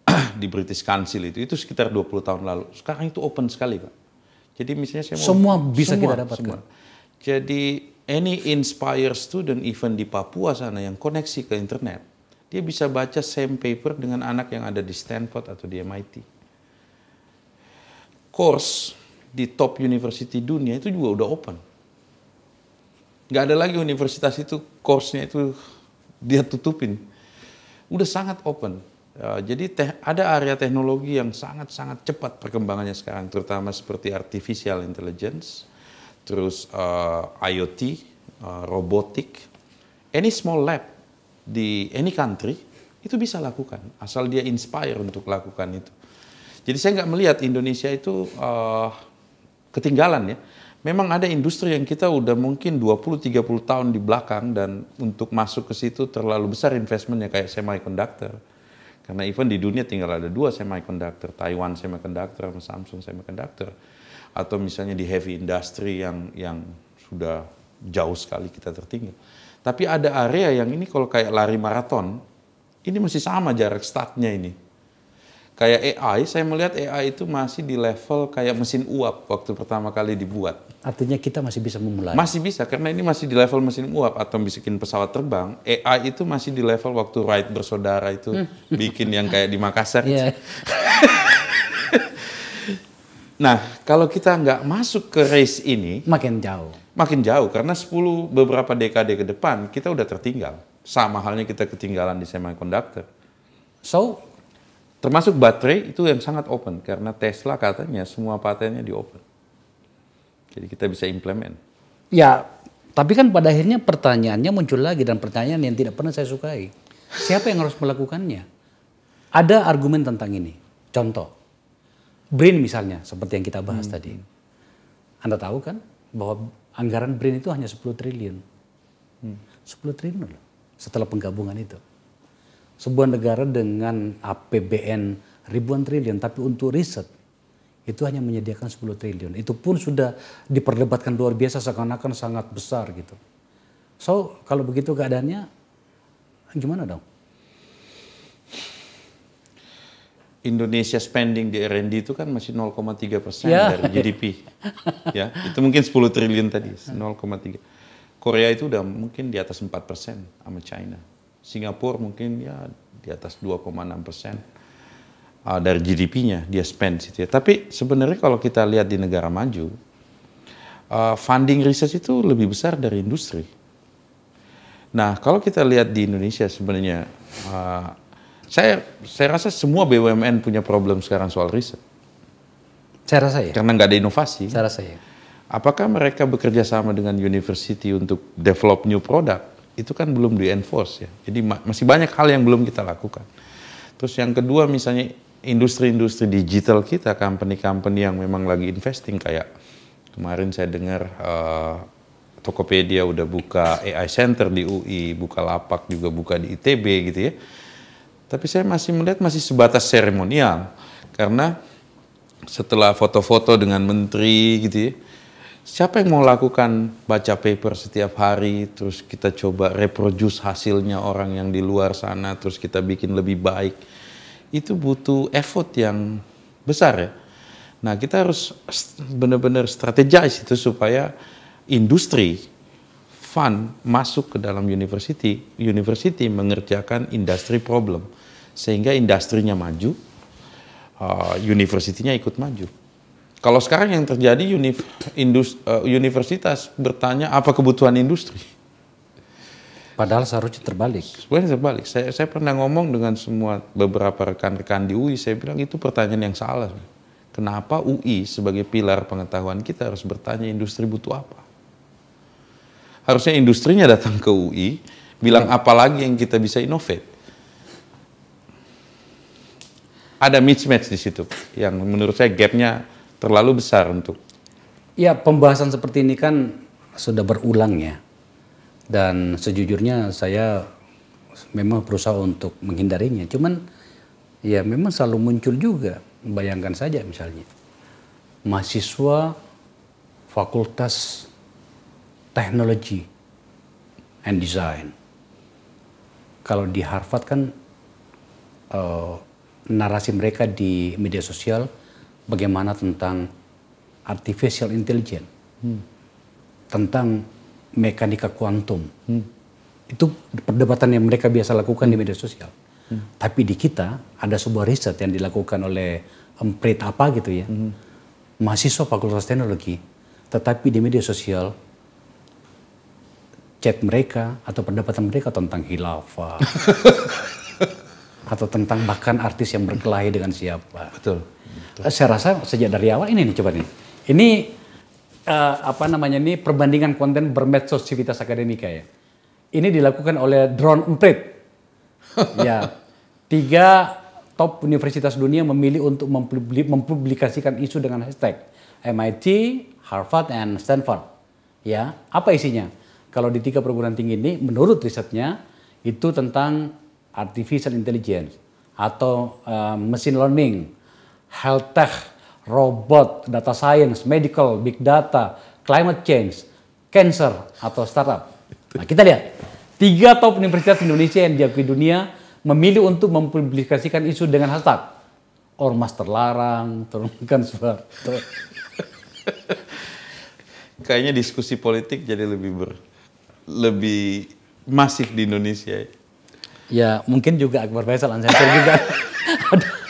di British Council itu itu sekitar 20 tahun lalu. Sekarang itu open sekali, Pak. Jadi misalnya saya mau semua bisa semua, kita dapatkan. Semua. Jadi any inspire student even di Papua sana yang koneksi ke internet, dia bisa baca same paper dengan anak yang ada di Stanford atau di MIT. Course di top university dunia itu juga udah open nggak ada lagi universitas itu course-nya itu dia tutupin. Udah sangat open. Uh, jadi teh, ada area teknologi yang sangat-sangat cepat perkembangannya sekarang, terutama seperti artificial intelligence, terus uh, eh, IoT, uh, eh, robotik, any small lab di any country itu bisa lakukan, asal dia inspire untuk lakukan itu. Jadi saya nggak melihat Indonesia itu uh, ketinggalan ya memang ada industri yang kita udah mungkin 20-30 tahun di belakang dan untuk masuk ke situ terlalu besar investmentnya kayak semiconductor. Karena even di dunia tinggal ada dua semiconductor, Taiwan semiconductor sama Samsung semiconductor. Atau misalnya di heavy industry yang yang sudah jauh sekali kita tertinggal. Tapi ada area yang ini kalau kayak lari maraton, ini masih sama jarak startnya ini kayak AI, saya melihat AI itu masih di level kayak mesin uap waktu pertama kali dibuat. Artinya kita masih bisa memulai. Masih bisa karena ini masih di level mesin uap atau bisikin pesawat terbang. AI itu masih di level waktu Wright bersaudara itu hmm. bikin yang kayak di Makassar. Yeah. nah, kalau kita nggak masuk ke race ini, makin jauh. Makin jauh karena 10 beberapa dekade ke depan kita udah tertinggal. Sama halnya kita ketinggalan di semiconductor. So, Termasuk baterai itu yang sangat open karena Tesla katanya semua patennya di open. Jadi kita bisa implement. Ya, tapi kan pada akhirnya pertanyaannya muncul lagi dan pertanyaan yang tidak pernah saya sukai. Siapa yang harus melakukannya? Ada argumen tentang ini. Contoh, BRIN misalnya, seperti yang kita bahas hmm. tadi. Anda tahu kan bahwa anggaran BRIN itu hanya 10 triliun. Hmm. 10 triliun loh setelah penggabungan itu sebuah negara dengan APBN ribuan triliun, tapi untuk riset itu hanya menyediakan 10 triliun. Itu pun sudah diperdebatkan luar biasa seakan-akan sangat besar gitu. So kalau begitu keadaannya gimana dong? Indonesia spending di R&D itu kan masih 0,3 persen ya. dari GDP. ya, itu mungkin 10 triliun tadi, 0,3. Korea itu udah mungkin di atas 4 persen sama China. Singapura mungkin ya di atas 2,6 persen uh, dari GDP-nya dia spend situ ya. Tapi sebenarnya kalau kita lihat di negara maju, uh, funding research itu lebih besar dari industri. Nah kalau kita lihat di Indonesia sebenarnya, uh, saya saya rasa semua BUMN punya problem sekarang soal riset. Saya rasa ya. Karena nggak ada inovasi. Saya rasa ya. Apakah mereka bekerja sama dengan university untuk develop new product? itu kan belum di enforce ya. Jadi ma masih banyak hal yang belum kita lakukan. Terus yang kedua misalnya industri-industri digital kita, company-company yang memang lagi investing kayak kemarin saya dengar uh, Tokopedia udah buka AI Center di UI, buka lapak juga buka di ITB gitu ya. Tapi saya masih melihat masih sebatas seremonial karena setelah foto-foto dengan menteri gitu ya, siapa yang mau lakukan baca paper setiap hari, terus kita coba reproduce hasilnya orang yang di luar sana, terus kita bikin lebih baik, itu butuh effort yang besar ya. Nah kita harus benar-benar strategis itu supaya industri fun masuk ke dalam university, university mengerjakan industri problem sehingga industrinya maju, uh, universitinya ikut maju. Kalau sekarang yang terjadi univ, indus, uh, universitas bertanya apa kebutuhan industri. Padahal seharusnya terbalik. Sebenarnya terbalik. Saya, saya pernah ngomong dengan semua beberapa rekan-rekan di UI, saya bilang itu pertanyaan yang salah. Kenapa UI sebagai pilar pengetahuan kita harus bertanya industri butuh apa? Harusnya industrinya datang ke UI, bilang hmm. Iya. apa lagi yang kita bisa inovate. Ada mismatch di situ yang menurut saya gapnya terlalu besar untuk ya pembahasan seperti ini kan sudah berulang ya dan sejujurnya saya memang berusaha untuk menghindarinya cuman ya memang selalu muncul juga bayangkan saja misalnya mahasiswa fakultas teknologi and design kalau di Harvard kan uh, narasi mereka di media sosial bagaimana tentang artificial intelligence, hmm. tentang mekanika kuantum. Hmm. Itu perdebatan yang mereka biasa lakukan hmm. di media sosial. Hmm. Tapi di kita ada sebuah riset yang dilakukan oleh emprit apa gitu ya, hmm. mahasiswa fakultas teknologi, tetapi di media sosial chat mereka atau perdebatan mereka tentang hilafah atau tentang bahkan artis yang berkelahi dengan siapa. Betul. Betul. Saya rasa sejak dari awal ini nih coba nih. Ini uh, apa namanya ini perbandingan konten bermedsos civitas akademika ya. Ini dilakukan oleh Drone emprit. ya. Tiga top universitas dunia memilih untuk mempublikasikan isu dengan hashtag MIT, Harvard, and Stanford. Ya, apa isinya? Kalau di tiga perguruan tinggi ini, menurut risetnya itu tentang artificial intelligence atau uh, machine learning health tech, robot, data science, medical, big data, climate change, cancer, atau startup. Nah, kita lihat. Tiga top universitas Indonesia yang diakui dunia memilih untuk mempublikasikan isu dengan hashtag ormas terlarang, turunkan suara. Kayaknya diskusi politik jadi lebih ber, lebih masif di Indonesia. Ya mungkin juga Akbar Faisal Ansel juga.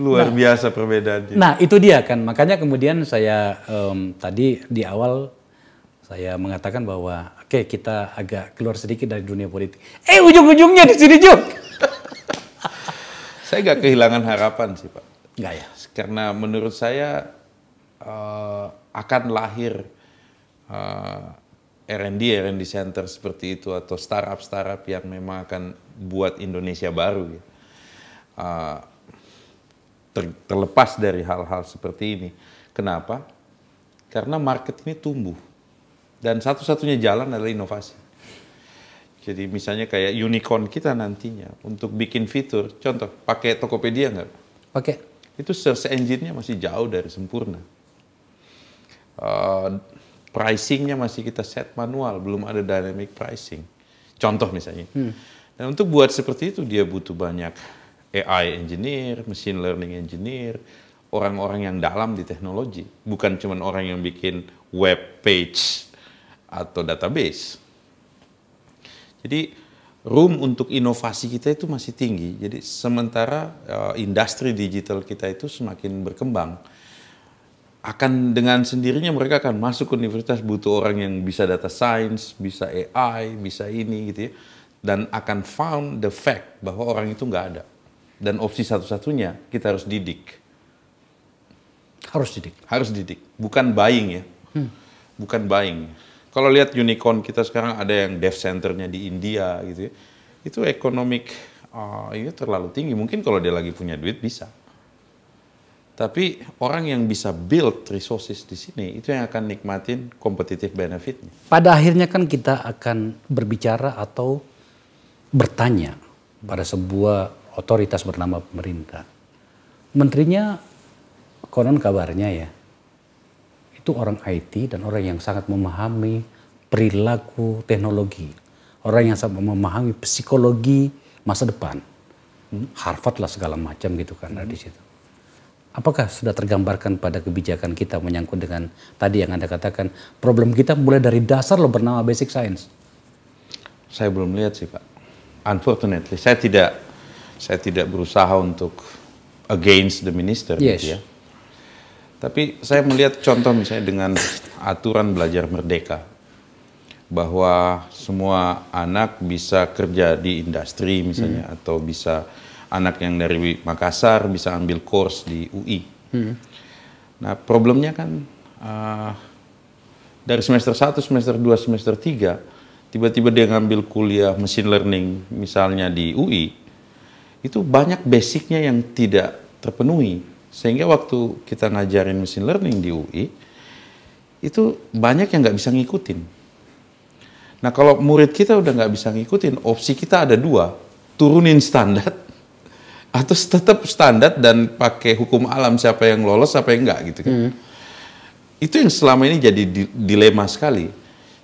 Luar nah, biasa perbedaannya. Nah, itu dia kan. Makanya kemudian saya um, tadi di awal saya mengatakan bahwa oke okay, kita agak keluar sedikit dari dunia politik. Eh ujung-ujungnya di sini juga. saya nggak kehilangan harapan sih Pak. Nggak ya. Karena menurut saya uh, akan lahir uh, eh, R&D, R&D center seperti itu atau startup-startup yang memang akan buat Indonesia baru. Ya. Uh, ter, terlepas dari hal-hal seperti ini. Kenapa? Karena market ini tumbuh dan satu-satunya jalan adalah inovasi. Jadi misalnya kayak unicorn kita nantinya untuk bikin fitur, contoh pakai Tokopedia nggak? Pakai. Itu search engine-nya masih jauh dari sempurna. Uh, pricing-nya masih kita set manual, belum ada dynamic pricing. Contoh misalnya. Hmm. Dan untuk buat seperti itu dia butuh banyak AI engineer, machine learning engineer, orang-orang yang dalam di teknologi, bukan cuma orang yang bikin web page atau database. Jadi room untuk inovasi kita itu masih tinggi. Jadi sementara uh, industri digital kita itu semakin berkembang, akan dengan sendirinya mereka akan masuk ke universitas butuh orang yang bisa data science, bisa AI, bisa ini gitu ya, dan akan found the fact bahwa orang itu nggak ada. Dan opsi satu-satunya kita harus didik. Harus didik. Harus didik. Bukan buying ya. Hmm. Bukan buying. Kalau lihat unicorn kita sekarang ada yang dev centernya di India gitu ya. Itu economic uh, eh, itu iya, terlalu tinggi. Mungkin kalau dia lagi punya duit bisa. Tapi orang yang bisa build resources di sini itu yang akan nikmatin competitive benefitnya. Pada akhirnya kan kita akan berbicara atau bertanya pada sebuah otoritas bernama pemerintah. Menterinya konon kabarnya ya itu orang IT dan orang yang sangat memahami perilaku teknologi, orang yang sangat memahami psikologi masa depan. Hmm, Harvard lah segala macam gitu kan ada di situ. Apakah sudah tergambarkan pada kebijakan kita menyangkut dengan tadi yang Anda katakan problem kita mulai dari dasar loh bernama basic science? Saya belum lihat sih Pak. Unfortunately, saya tidak saya tidak berusaha untuk against the minister gitu yes. gitu ya. Tapi saya melihat contoh misalnya dengan aturan belajar merdeka bahwa semua anak bisa kerja di industri misalnya hmm. atau bisa anak yang dari Makassar bisa ambil course di UI. Hmm. Nah, problemnya kan uh, dari semester 1, semester 2, semester 3 tiba-tiba dia ngambil kuliah machine learning misalnya di UI itu banyak basicnya yang tidak terpenuhi. Sehingga waktu kita ngajarin machine learning di UI, itu banyak yang nggak bisa ngikutin. Nah kalau murid kita udah nggak bisa ngikutin, opsi kita ada dua, turunin standar atau tetap standar dan pakai hukum alam siapa yang lolos siapa yang enggak gitu kan. Hmm. Itu yang selama ini jadi dilema sekali.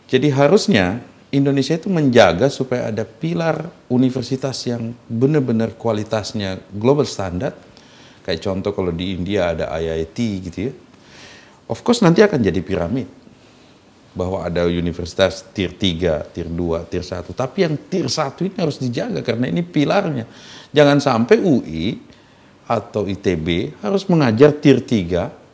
Jadi harusnya Indonesia itu menjaga supaya ada pilar universitas yang benar-benar kualitasnya global standard. Kayak contoh kalau di India ada IIT gitu ya. Of course nanti akan jadi piramid. Bahwa ada universitas tier 3, tier 2, tier 1. Tapi yang tier 1 ini harus dijaga karena ini pilarnya. Jangan sampai UI atau ITB harus mengajar tier 3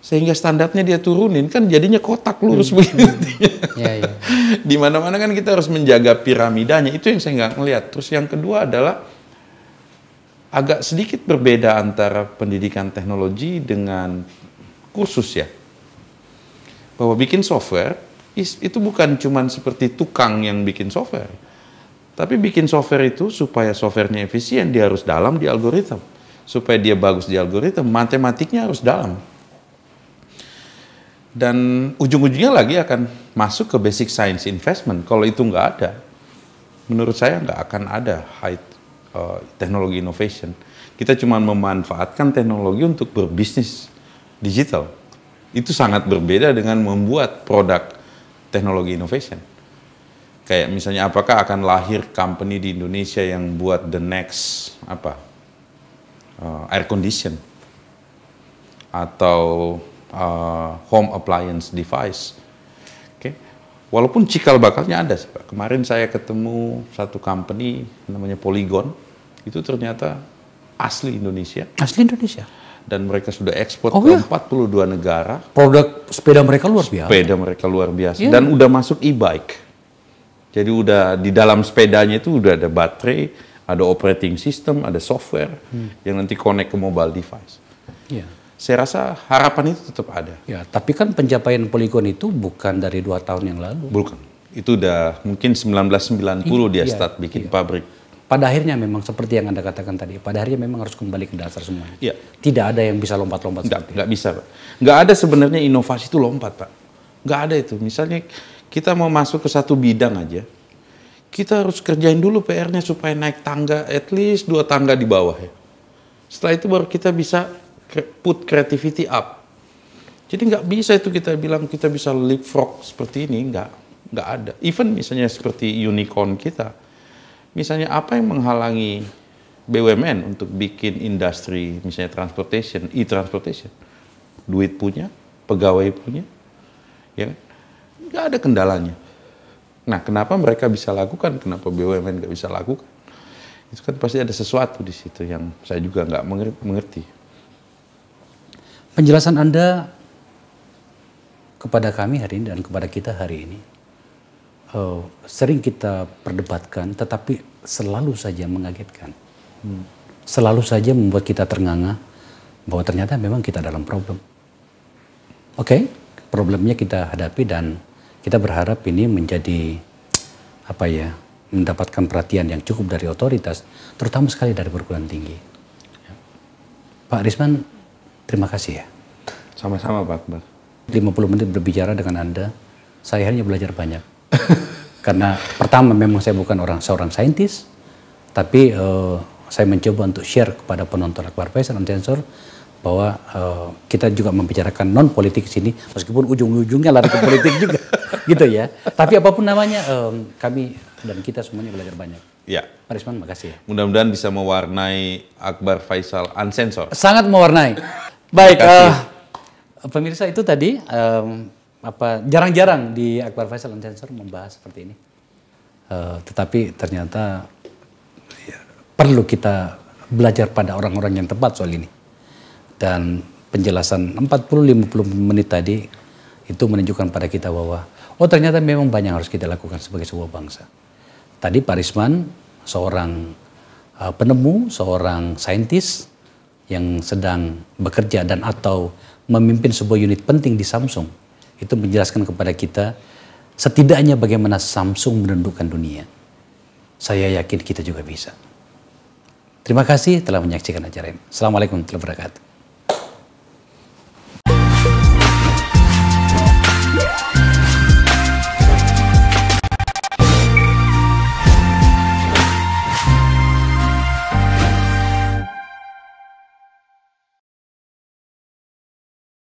sehingga standarnya dia turunin kan jadinya kotak lurus hmm. begini hmm. ya, ya. di mana mana kan kita harus menjaga piramidanya itu yang saya nggak ngelihat terus yang kedua adalah agak sedikit berbeda antara pendidikan teknologi dengan kursus ya bahwa bikin software itu bukan cuman seperti tukang yang bikin software tapi bikin software itu supaya softwarenya efisien dia harus dalam di algoritma supaya dia bagus di algoritma matematiknya harus dalam dan ujung-ujungnya lagi akan masuk ke basic science investment. Kalau itu nggak ada, menurut saya nggak akan ada high uh, teknologi innovation. Kita cuma memanfaatkan teknologi untuk berbisnis digital. Itu sangat berbeda dengan membuat produk teknologi innovation. Kayak misalnya apakah akan lahir company di Indonesia yang buat the next apa uh, air condition atau uh, home appliance device. Oke. Okay. Walaupun cikal bakalnya ada. Kemarin saya ketemu satu company namanya Polygon. Itu ternyata asli Indonesia. Asli Indonesia. Dan mereka sudah ekspor oh, ke iya? 42 negara. Produk sepeda mereka luar biasa. Sepeda mereka luar biasa yeah. dan udah masuk e-bike. Jadi udah di dalam sepedanya itu udah ada baterai, ada operating system, ada software hmm. yang nanti connect ke mobile device. Yeah saya rasa harapan itu tetap ada. Ya, tapi kan pencapaian poligon itu bukan dari dua tahun yang lalu. Bukan. Itu udah mungkin 1990 iya, dia iya, start bikin iya. pabrik. Pada akhirnya memang seperti yang Anda katakan tadi, pada akhirnya memang harus kembali ke dasar semua. Iya. Tidak ada yang bisa lompat-lompat seperti Enggak bisa, Pak. Enggak ada sebenarnya inovasi itu lompat, Pak. Enggak ada itu. Misalnya kita mau masuk ke satu bidang aja, kita harus kerjain dulu PR-nya supaya naik tangga, at least dua tangga di bawah ya. Setelah itu baru kita bisa put creativity up. Jadi nggak bisa itu kita bilang kita bisa leapfrog seperti ini, nggak nggak ada. Even misalnya seperti unicorn kita, misalnya apa yang menghalangi BUMN untuk bikin industri misalnya transportation, e-transportation, duit punya, pegawai punya, ya kan? nggak ada kendalanya. Nah, kenapa mereka bisa lakukan? Kenapa BUMN nggak bisa lakukan? Itu kan pasti ada sesuatu di situ yang saya juga nggak mengerti penjelasan Anda kepada kami hari ini dan kepada kita hari ini uh, sering kita perdebatkan, tetapi selalu saja mengagetkan, hmm. selalu saja membuat kita ternganga bahwa ternyata memang kita dalam problem. Oke, okay, problemnya kita hadapi dan kita berharap ini menjadi apa ya mendapatkan perhatian yang cukup dari otoritas, terutama sekali dari perguruan tinggi. Pak Risman Terima kasih ya. Sama-sama Pak Akbar. 50 menit berbicara dengan Anda, saya hanya belajar banyak. Karena pertama memang saya bukan orang seorang saintis, tapi uh, saya mencoba untuk share kepada penonton Akbar Faisal dan sensor bahwa uh, kita juga membicarakan non politik sini meskipun ujung-ujungnya lari ke politik juga gitu ya tapi apapun namanya um, kami dan kita semuanya belajar banyak ya Marisman makasih ya mudah-mudahan bisa mewarnai Akbar Faisal unsensor sangat mewarnai Baik, uh, pemirsa itu tadi um, apa jarang-jarang di Akbar Faisal Sensor membahas seperti ini. Uh, tetapi ternyata ya, perlu kita belajar pada orang-orang yang tepat soal ini. Dan penjelasan 40-50 menit tadi itu menunjukkan pada kita bahwa oh ternyata memang banyak harus kita lakukan sebagai sebuah bangsa. Tadi Parisman seorang uh, penemu, seorang saintis yang sedang bekerja dan atau memimpin sebuah unit penting di Samsung itu menjelaskan kepada kita setidaknya bagaimana Samsung menundukkan dunia. Saya yakin kita juga bisa. Terima kasih telah menyaksikan acara ini. Assalamualaikum warahmatullahi wabarakatuh.